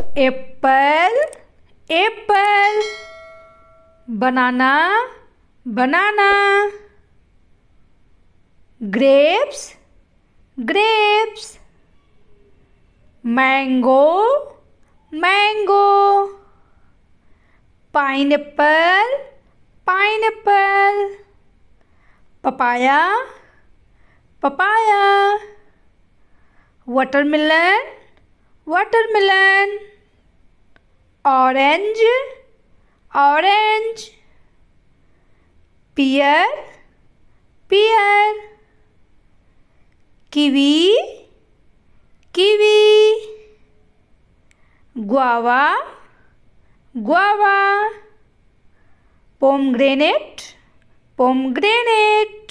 Apple apple banana banana grapes grapes mango mango pineapple pineapple papaya papaya watermelon watermelon orange orange pear pear kiwi kiwi guava guava pomegranate pomegranate